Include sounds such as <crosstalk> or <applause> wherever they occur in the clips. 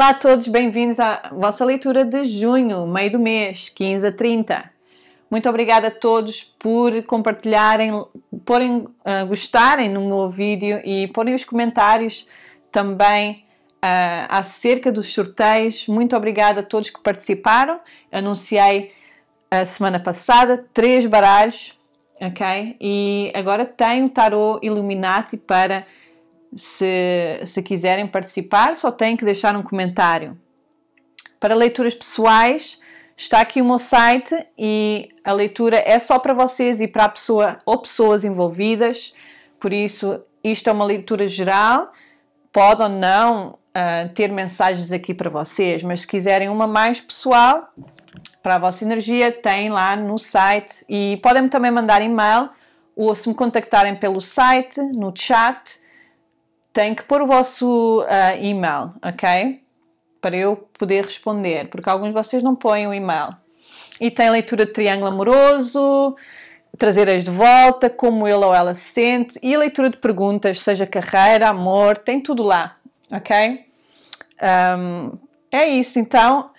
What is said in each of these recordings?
Olá a todos, bem-vindos à vossa leitura de junho, meio do mês, 15 a 30. Muito obrigada a todos por compartilharem, porem, uh, gostarem no meu vídeo e porem os comentários também uh, acerca dos sorteios. Muito obrigada a todos que participaram. Anunciei a semana passada três baralhos, ok? E agora tenho o tarô Illuminati para se, se quiserem participar, só têm que deixar um comentário. Para leituras pessoais, está aqui o meu site e a leitura é só para vocês e para a pessoa ou pessoas envolvidas. Por isso, isto é uma leitura geral. podem ou não uh, ter mensagens aqui para vocês, mas se quiserem uma mais pessoal, para a vossa energia, tem lá no site e podem também mandar e-mail ou se me contactarem pelo site, no chat tem que pôr o vosso uh, e-mail, ok? Para eu poder responder, porque alguns de vocês não põem o e-mail. E tem leitura de triângulo amoroso, trazer as de volta, como ele ou ela se sente, e leitura de perguntas, seja carreira, amor, tem tudo lá, ok? Um, é isso, então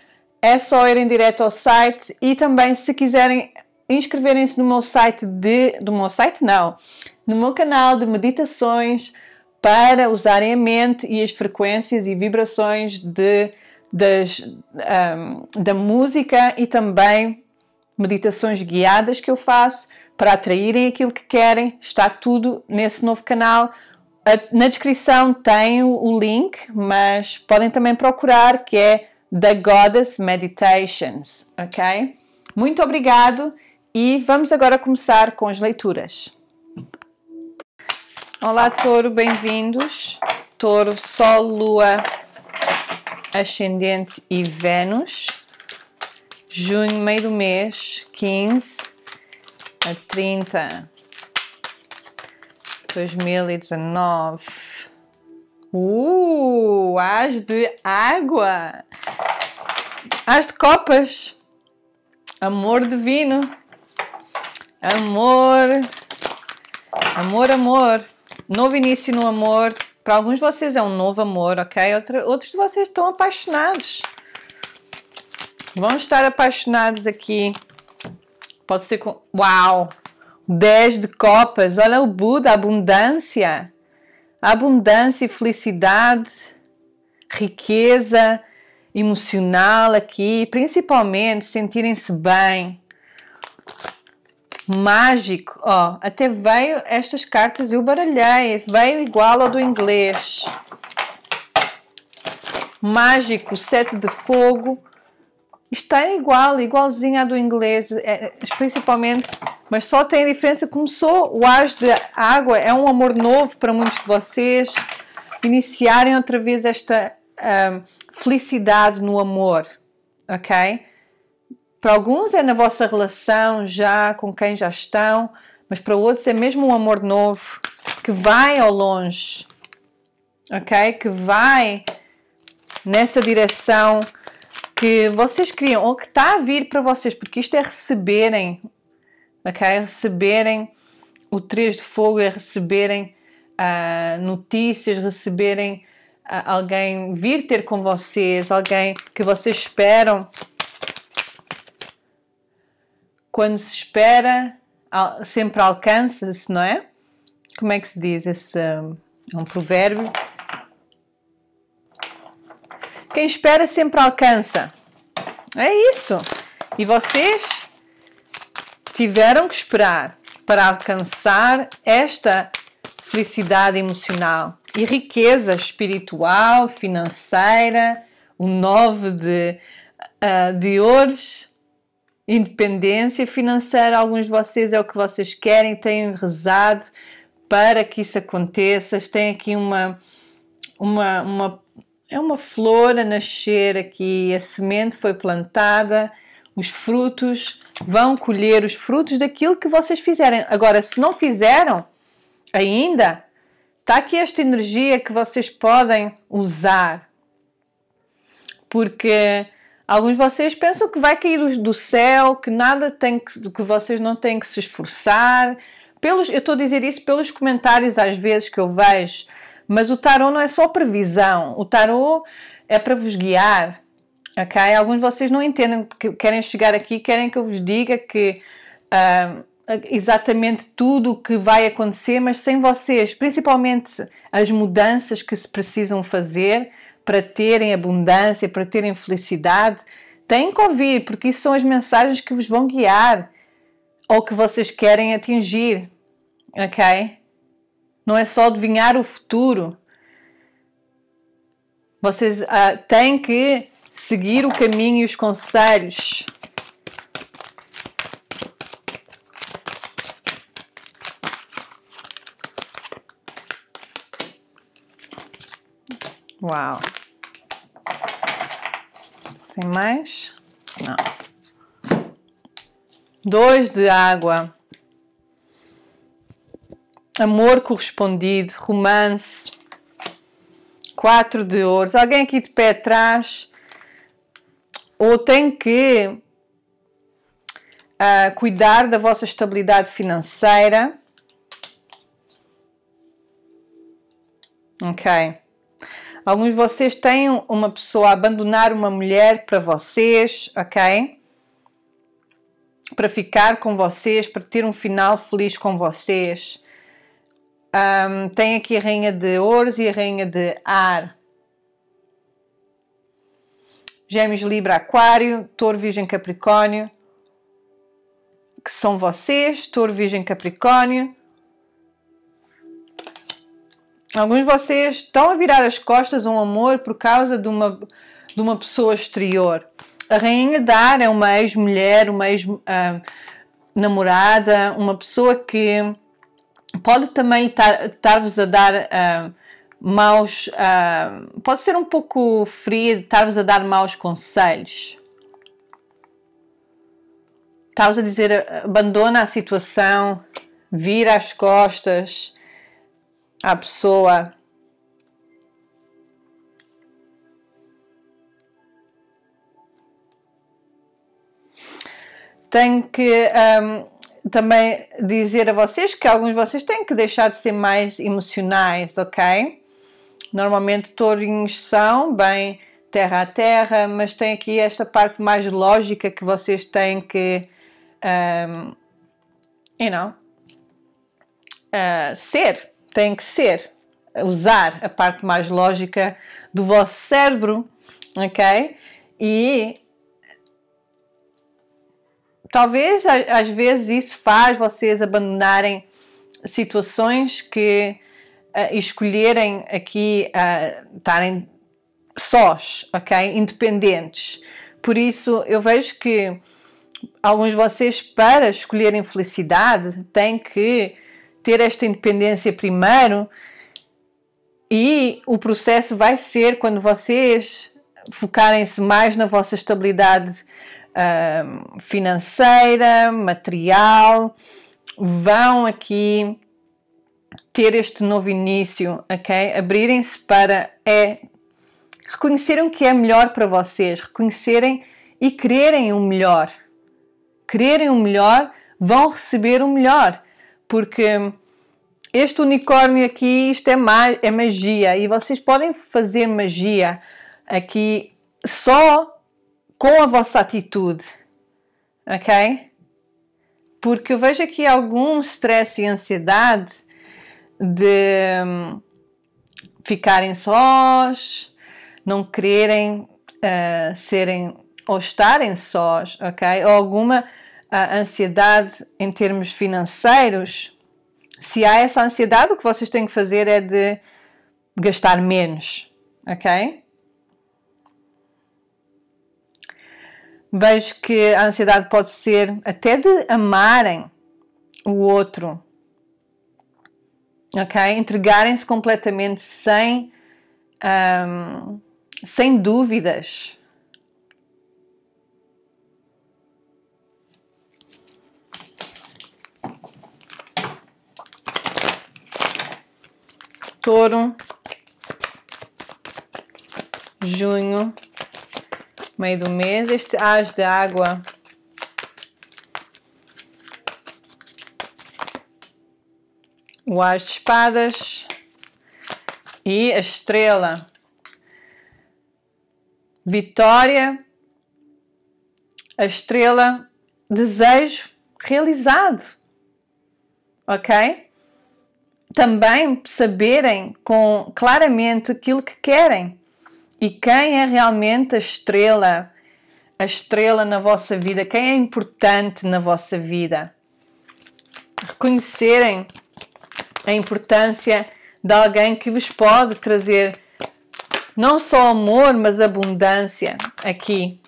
é só irem direto ao site e também se quiserem inscreverem-se no meu site de. do meu site não, no meu canal de meditações para usarem a mente e as frequências e vibrações de, das, um, da música e também meditações guiadas que eu faço para atraírem aquilo que querem. Está tudo nesse novo canal. Na descrição tem o link, mas podem também procurar que é The Goddess Meditations, ok? Muito obrigado e vamos agora começar com as leituras. Olá, touro, bem-vindos. Touro, Sol, Lua, Ascendente e Vênus. Junho, meio do mês, 15 a 30 2019. Uh, as de água. As de copas. Amor divino. Amor. Amor, amor. Novo início no amor. Para alguns de vocês é um novo amor, ok? Outra, outros de vocês estão apaixonados. Vão estar apaixonados aqui. Pode ser com. Uau! 10 de copas. Olha o Buda, abundância. Abundância e felicidade, riqueza emocional aqui, principalmente sentirem-se bem, mágico. Ó, até veio estas cartas eu baralhei, veio igual ao do inglês. Mágico, sete de fogo. Está igual, igualzinha à do inglês, é, principalmente, mas só tem diferença. Começou o as de água, é um amor novo para muitos de vocês. Iniciarem outra vez esta um, ah, felicidade no amor, ok? Para alguns é na vossa relação já com quem já estão, mas para outros é mesmo um amor novo que vai ao longe, ok? Que vai nessa direção que vocês criam ou que está a vir para vocês, porque isto é receberem, ok? É receberem o três de fogo, é receberem uh, notícias, receberem uh, alguém vir ter com vocês, alguém que vocês esperam quando se espera, sempre alcança-se, não é? Como é que se diz? Esse, hum, é um provérbio. Quem espera sempre alcança. É isso. E vocês tiveram que esperar para alcançar esta felicidade emocional e riqueza espiritual, financeira, o nove de, uh, de ouros independência financeira. Alguns de vocês é o que vocês querem, têm rezado para que isso aconteça. Tem aqui uma, uma, uma é uma flor a nascer aqui, a semente foi plantada, os frutos vão colher os frutos daquilo que vocês fizerem. Agora, se não fizeram ainda, está aqui esta energia que vocês podem usar, porque Alguns de vocês pensam que vai cair do céu, que nada tem que, que vocês não têm que se esforçar. Pelos, eu estou a dizer isso pelos comentários às vezes que eu vejo, mas o tarô não é só previsão. O tarô é para vos guiar, ok? Alguns de vocês não entendem, que querem chegar aqui, querem que eu vos diga que uh, exatamente tudo o que vai acontecer, mas sem vocês, principalmente as mudanças que se precisam fazer para terem abundância, para terem felicidade, têm que ouvir, porque isso são as mensagens que vos vão guiar ou que vocês querem atingir, ok? Não é só adivinhar o futuro. Vocês uh, têm que seguir o caminho e os conselhos. Uau! Tem mais? Não. Dois de água. Amor correspondido, romance. Quatro de ouros. Alguém aqui de pé atrás. Ou tem que uh, cuidar da vossa estabilidade financeira. Ok. Alguns de vocês têm uma pessoa a abandonar uma mulher para vocês, ok? Para ficar com vocês, para ter um final feliz com vocês. Um, tem aqui a Rainha de Ouros e a Rainha de Ar. Gêmeos, Libra, Aquário, Touro, Virgem, Capricórnio. Que são vocês, Touro, Virgem, Capricórnio Alguns de vocês estão a virar as costas a um amor por causa de uma, de uma pessoa exterior. A rainha Dar é uma ex-mulher, uma ex-namorada, uma pessoa que pode também estar-vos a dar uh, maus. Uh, pode ser um pouco fria, estar-vos a dar maus conselhos. Estar-vos a dizer ah, abandona a situação, vira as costas a pessoa tenho que um, também dizer a vocês que alguns de vocês têm que deixar de ser mais emocionais, ok? Normalmente tourinhos são bem terra a terra, mas tem aqui esta parte mais lógica que vocês têm que, um, you know, uh, ser tem que ser usar a parte mais lógica do vosso cérebro, ok? E talvez às vezes isso faz vocês abandonarem situações que uh, escolherem aqui uh, estarem sós, ok? Independentes. Por isso eu vejo que alguns de vocês para escolherem felicidade têm que ter esta independência primeiro e o processo vai ser quando vocês focarem-se mais na vossa estabilidade uh, financeira, material, vão aqui ter este novo início, ok? Abrirem-se para é reconhecerem o que é melhor para vocês, reconhecerem e quererem o melhor. Quererem o melhor, vão receber o melhor, porque este unicórnio aqui, isto é, ma é magia e vocês podem fazer magia aqui só com a vossa atitude, ok? Porque eu vejo aqui algum stress e ansiedade de hum, ficarem sós, não quererem uh, serem ou estarem sós, ok? Ou alguma uh, ansiedade em termos financeiros se há essa ansiedade, o que vocês têm que fazer é de gastar menos, ok? Vejo que a ansiedade pode ser até de amarem o outro, ok? Entregarem-se completamente sem, um, sem dúvidas. touro, junho, meio do mês. Este as de água o as de espadas e a estrela. Vitória, a estrela, desejo realizado. Ok? também saberem com claramente aquilo que querem e quem é realmente a estrela, a estrela na vossa vida, quem é importante na vossa vida. Reconhecerem a importância de alguém que vos pode trazer não só amor, mas abundância aqui.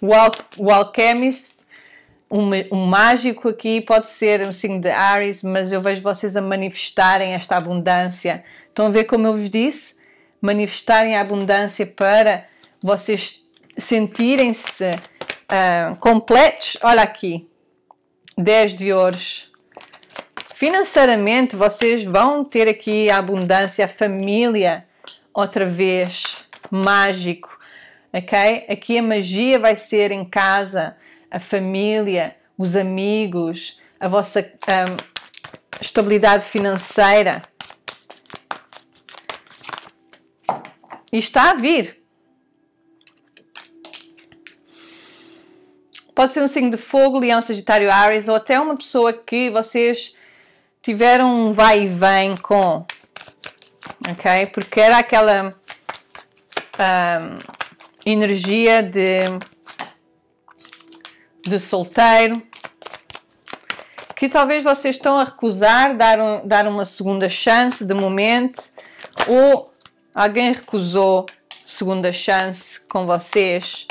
O, al o um, um, mágico aqui pode ser um assim signo de Ares, mas eu vejo vocês a manifestarem esta abundância. Estão a ver como eu vos disse? Manifestarem a abundância para vocês sentirem-se uh, completos. Olha aqui, 10 de ouros. Financeiramente, vocês vão ter aqui a abundância, a família, outra vez, mágico, ok? Aqui a magia vai ser em casa, a família, os amigos, a vossa um, estabilidade financeira. E está a vir. Pode ser um signo de fogo, leão, sagitário, Aries, ou até uma pessoa que vocês tiveram um vai e vem com. Ok? Porque era aquela um, energia de de solteiro, que talvez vocês estão a recusar dar, um, dar uma segunda chance de momento, ou alguém recusou segunda chance com vocês.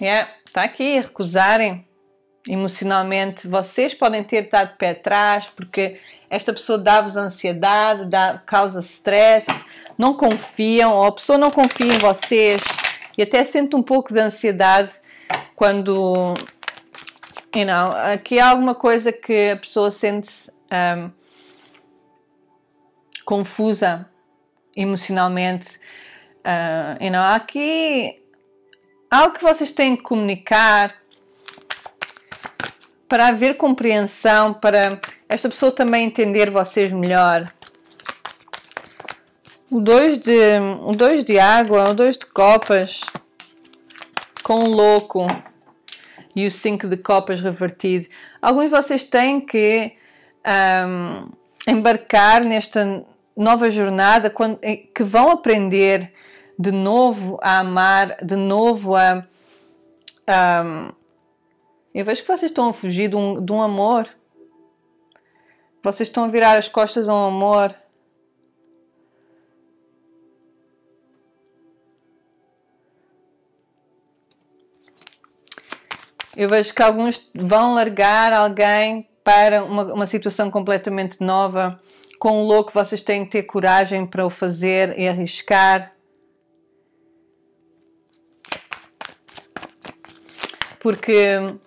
Yeah, está aqui, recusarem emocionalmente. Vocês podem ter estado de pé atrás porque esta pessoa dá-vos ansiedade, dá, causa stress, não confiam, ou a pessoa não confia em vocês e até sinto um pouco de ansiedade quando, you know, aqui há alguma coisa que a pessoa sente-se um, confusa emocionalmente. Uh, you know, há aqui algo que vocês têm que comunicar para haver compreensão, para esta pessoa também entender vocês melhor o 2 de, o dois de água, o 2 de copas com o louco e o 5 de copas revertido. Alguns de vocês têm que um, embarcar nesta nova jornada quando, eh, que vão aprender de novo a amar, de novo a. Um, eu vejo que vocês estão a fugir de um, de um amor. Vocês estão a virar as costas a um amor Eu vejo que alguns vão largar alguém para uma, uma situação completamente nova. Com o louco, vocês têm que ter coragem para o fazer e arriscar. Porque hum,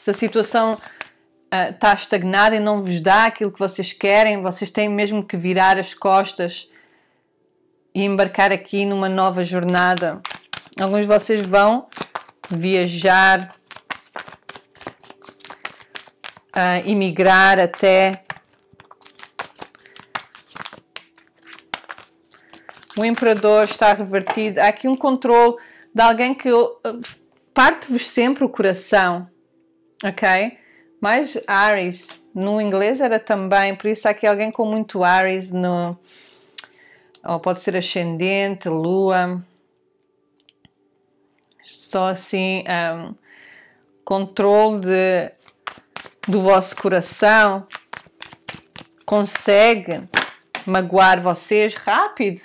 se a situação está ah, uh, estagnada e não vos dá aquilo que vocês querem, vocês têm mesmo que virar as costas e embarcar aqui numa nova jornada. Alguns de vocês vão viajar, uh, ah, imigrar até o imperador está revertido. Há aqui um controle de alguém que ah, parte-vos sempre o coração, ok? Mais Ares no inglês era também, por isso há aqui alguém com muito Ares no, ou pode ser ascendente, lua, só assim, um, ah, controle de do vosso coração consegue magoar vocês rápido.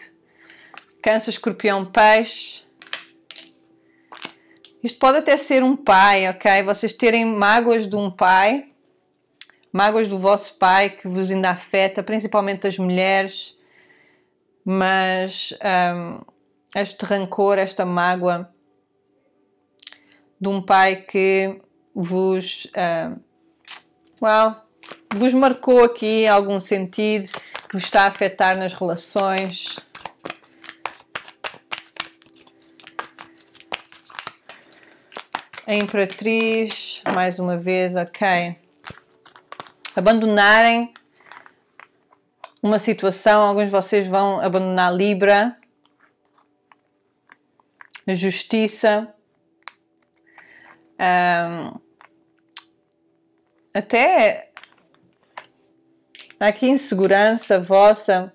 Câncer, escorpião, peixe. Isto pode até ser um pai, ok? Vocês terem mágoas de um pai, mágoas do vosso pai que vos ainda afeta, principalmente as mulheres. Mas hum, este rancor, esta mágoa de um pai que vos. Hum, well, vos marcou aqui algum sentido que vos está a afetar nas relações? A Imperatriz, mais uma vez, ok. Abandonarem uma situação, alguns de vocês vão abandonar Libra, Justiça, um, até aqui insegurança vossa.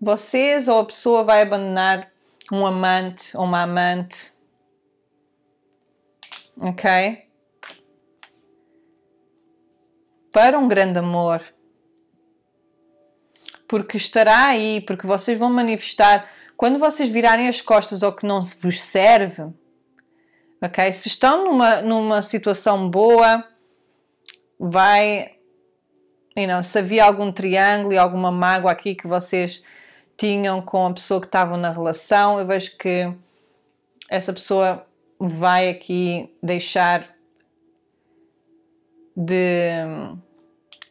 Vocês ou a pessoa vai abandonar um amante ou uma amante. Ok? Para um grande amor. Porque estará aí, porque vocês vão manifestar quando vocês virarem as costas ao que não vos serve, ok? Se estão numa, numa situação boa, vai. You know, se havia algum triângulo e alguma mágoa aqui que vocês tinham com a pessoa que estavam na relação, eu vejo que essa pessoa vai aqui deixar de,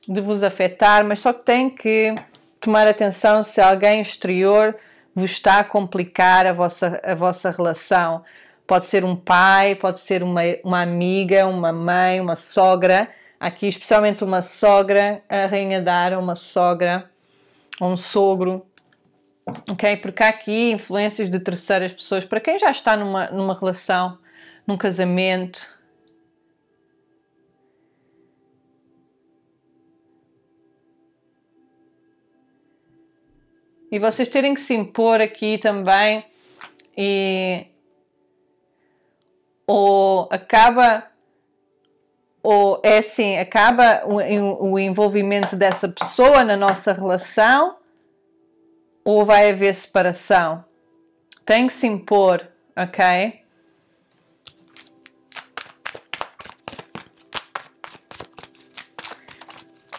de vos afetar, mas só que tem que tomar atenção se alguém exterior vos está a complicar a vossa, a vossa relação. Pode ser um pai, pode ser uma, uma amiga, uma mãe, uma sogra. Aqui, especialmente, uma sogra a arranhadar, uma sogra, um sogro. Ok? Porque há aqui influências de terceiras pessoas. Para quem já está numa, numa relação, num casamento, e vocês terem que se impor aqui também e ou acaba ou é assim, acaba o, o envolvimento dessa pessoa na nossa relação ou vai haver separação. Tem que se impor, ok?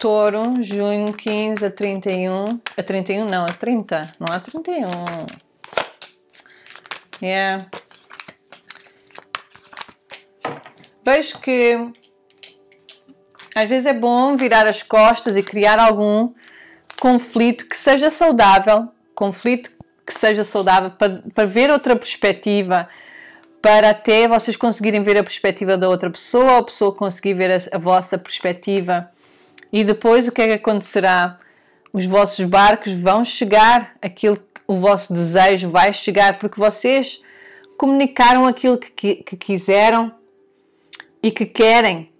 Touro, junho 15 a 31. A 31 não, é a 30. Não há 31. Yeah. Vejo que às vezes é bom virar as costas e criar algum conflito que seja saudável, conflito que seja saudável para, para ver outra perspectiva, para até vocês conseguirem ver a perspectiva da outra pessoa, ou a pessoa conseguir ver a, a vossa perspectiva e depois o que é que acontecerá? Os vossos barcos vão chegar, aquilo o vosso desejo vai chegar, porque vocês comunicaram aquilo que, que quiseram e que querem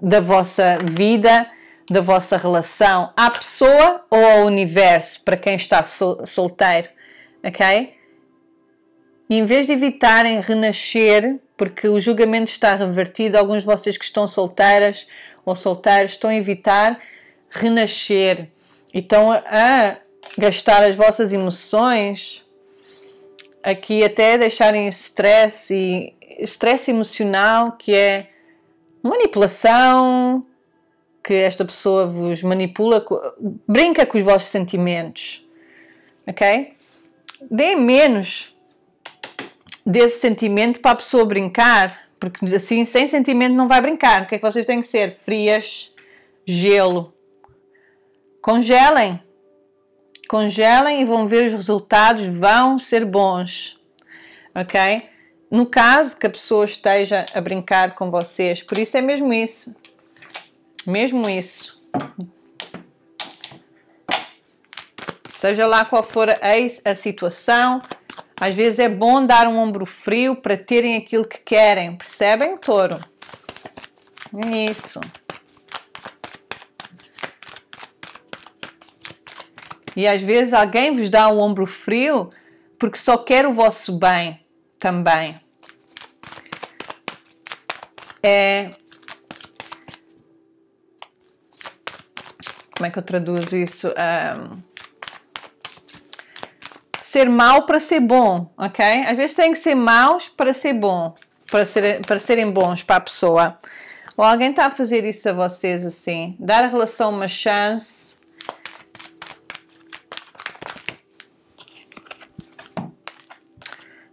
da vossa vida, da vossa relação à pessoa ou ao universo, para quem está sol, solteiro, ok? E em vez de evitarem renascer, porque o julgamento está revertido, alguns de vocês que estão solteiras ou solteiros estão a evitar renascer e estão a gastar as vossas emoções aqui até deixarem stress e estresse emocional que é manipulação que esta pessoa vos manipula brinca com os vossos sentimentos ok deem menos desse sentimento para a pessoa brincar porque assim, sem sentimento, não vai brincar. O que é que vocês têm que ser? Frias, gelo. Congelem. Congelem e vão ver os resultados, vão ser bons. Ok? No caso que a pessoa esteja a brincar com vocês. Por isso é mesmo isso. Mesmo isso. Seja lá qual for a, a situação, às vezes é bom dar um ombro frio para terem aquilo que querem, percebem, touro? É isso. E às vezes alguém vos dá um ombro frio porque só quer o vosso bem também. É. Como é que eu traduzo isso? Um ser mal para ser bom, ok? Às vezes tem que ser maus para ser bom, para, ser, para serem bons para a pessoa. Ou alguém está a fazer isso a vocês assim? Dar a relação uma chance.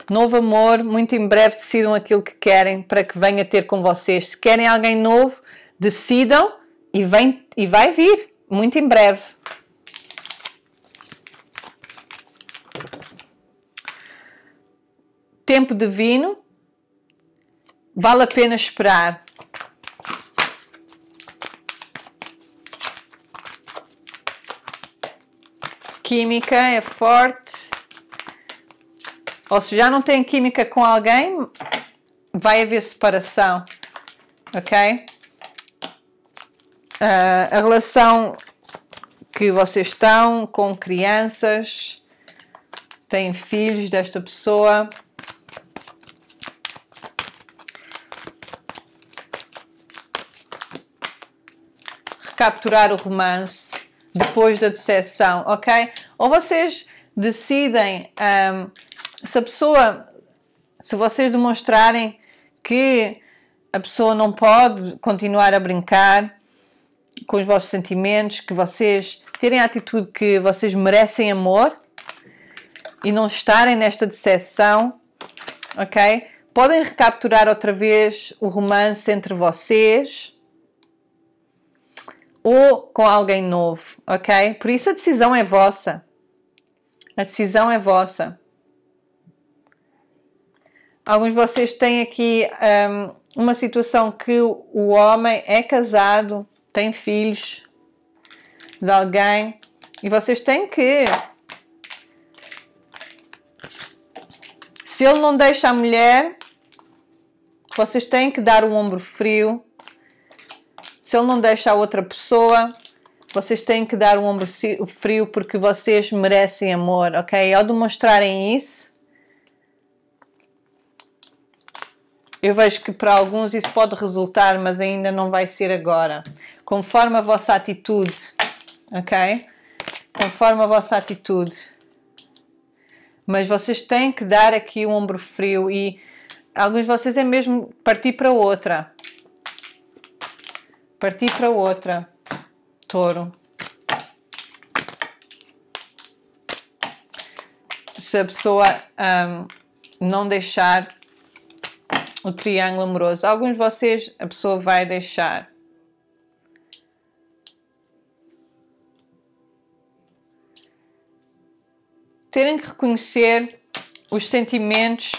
Novo amor, muito em breve decidam aquilo que querem para que venha ter com vocês. Se querem alguém novo, decidam e, vem, e vai vir muito em breve. tempo divino, vale a pena esperar. Química é forte. Ou se já não tem química com alguém, vai haver separação, ok? Uh, a relação que vocês estão com crianças, têm filhos desta pessoa, recapturar o romance depois da decepção, ok? Ou vocês decidem um, se a pessoa, se vocês demonstrarem que a pessoa não pode continuar a brincar com os vossos sentimentos, que vocês terem a atitude que vocês merecem amor e não estarem nesta decepção, ok? Podem recapturar outra vez o romance entre vocês ou com alguém novo, ok? Por isso a decisão é vossa. A decisão é vossa. Alguns de vocês têm aqui um, uma situação que o homem é casado, tem filhos de alguém e vocês têm que. Se ele não deixa a mulher, vocês têm que dar o ombro frio se ele não deixa a outra pessoa, vocês têm que dar um ombro frio porque vocês merecem amor, ok? Ao demonstrarem isso, Eu vejo que para alguns isso pode resultar, mas ainda não vai ser agora. Conforme a vossa atitude, ok? Conforme a vossa atitude. Mas vocês têm que dar aqui o um ombro frio e alguns de vocês é mesmo partir para outra partir para outra. Touro. Se a pessoa um, não deixar o triângulo amoroso, alguns de vocês a pessoa vai deixar. Terem que reconhecer os sentimentos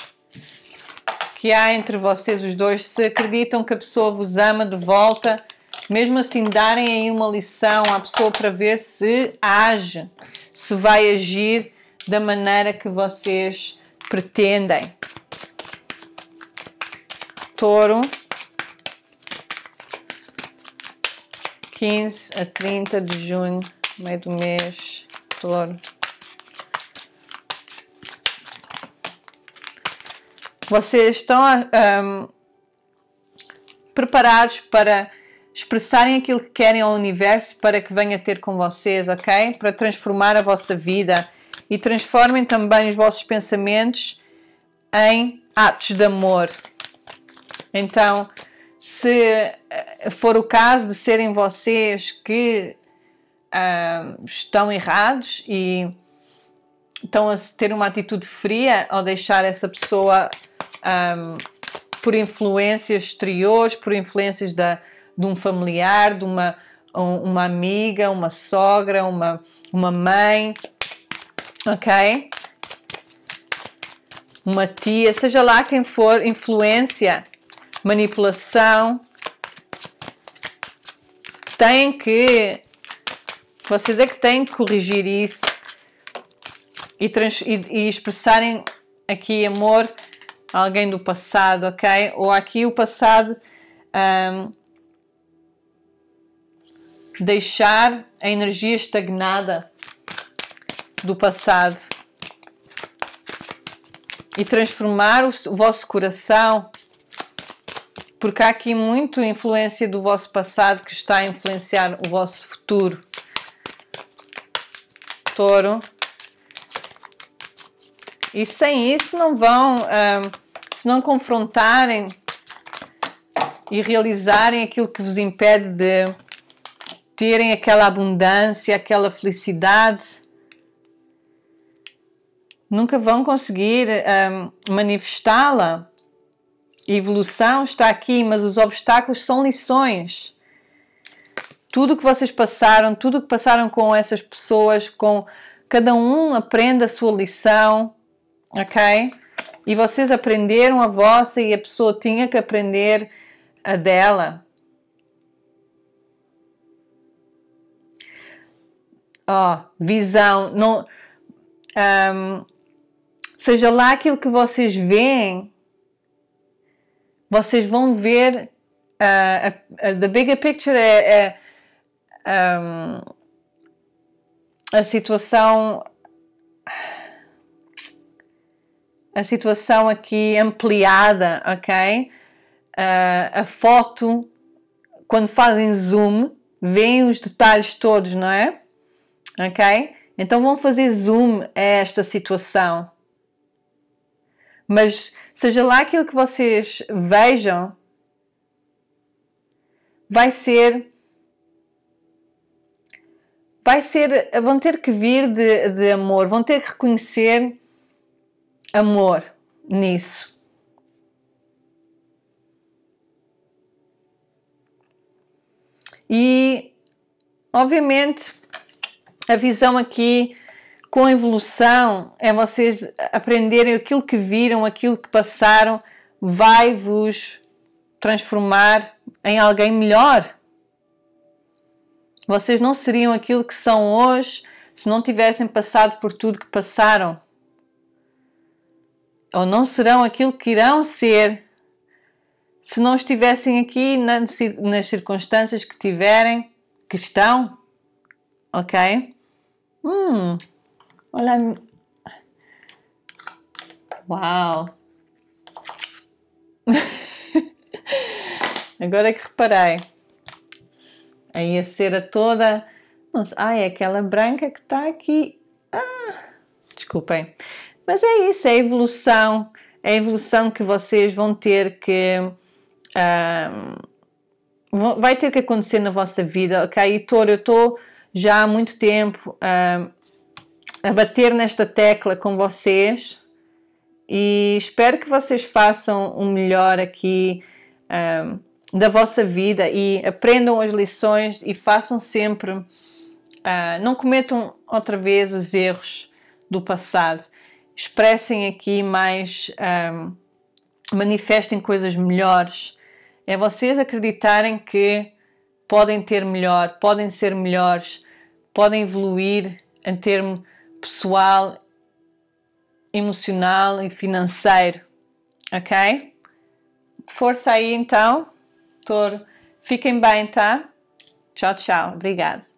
que há entre vocês os dois, se acreditam que a pessoa vos ama de volta mesmo assim darem aí uma lição à pessoa para ver se age, se vai agir da maneira que vocês pretendem. Touro, 15 a 30 de junho, meio do mês, touro. Vocês estão um, ah, ah, preparados para expressarem aquilo que querem ao universo para que venha ter com vocês, ok? Para transformar a vossa vida e transformem também os vossos pensamentos em atos de amor. Então, se eh, for o caso de serem vocês que uh, estão errados e estão a ter uma atitude fria ao deixar essa pessoa um, ah, por influências exteriores, por influências da, de um familiar, de uma, uma amiga, uma sogra, uma, uma mãe, ok? Uma tia, seja lá quem for, influência, manipulação. Tem que. Vocês é que têm que corrigir isso e, trans, e, e expressarem aqui amor a alguém do passado, ok? Ou aqui o passado. Um, deixar a energia estagnada do passado e transformar o vosso coração, porque há aqui muito influência do vosso passado que está a influenciar o vosso futuro. Touro. E sem isso não vão, hum, se não confrontarem e realizarem aquilo que vos impede de terem aquela abundância, aquela felicidade, nunca vão conseguir um, manifestá-la. evolução está aqui, mas os obstáculos são lições. Tudo que vocês passaram, tudo que passaram com essas pessoas, com cada um aprende a sua lição, ok? E vocês aprenderam a vossa e a pessoa tinha que aprender a dela. ó, visão, não, um, seja lá aquilo que vocês veem, vocês vão ver uh, a, a, the bigger picture é, é um, a situação a situação aqui ampliada, ok? Uh, a foto, quando fazem zoom, veem os detalhes todos, não é? ok? Então vão fazer zoom a esta situação. Mas seja lá aquilo que vocês vejam, vai ser. Vai ser. Vão ter que vir de, de amor, vão ter que reconhecer amor nisso. E, obviamente, a visão aqui com a evolução é vocês aprenderem aquilo que viram, aquilo que passaram, vai vos transformar em alguém melhor. Vocês não seriam aquilo que são hoje se não tivessem passado por tudo que passaram. Ou não serão aquilo que irão ser se não estivessem aqui nas circunstâncias que tiverem, que estão, ok? Hum, olha. Uau! <laughs> Agora é que reparei. Aí a cera toda. Nossa, ah, é aquela branca que está aqui. Ah, desculpem. Mas é isso, é a evolução. É a evolução que vocês vão ter que. Ah, vai ter que acontecer na vossa vida. Ok, Heitor, eu estou já há muito tempo a, ah, a bater nesta tecla com vocês e espero que vocês façam o um melhor aqui ah, da vossa vida e aprendam as lições e façam sempre, ah, não cometam outra vez os erros do passado. Expressem aqui mais, um, manifestem coisas melhores. É vocês acreditarem que podem ter melhor, podem ser melhores, podem evoluir em termo pessoal, emocional e financeiro, ok? Força aí então, Touro. Fiquem bem, tá? Tchau, tchau. Obrigado.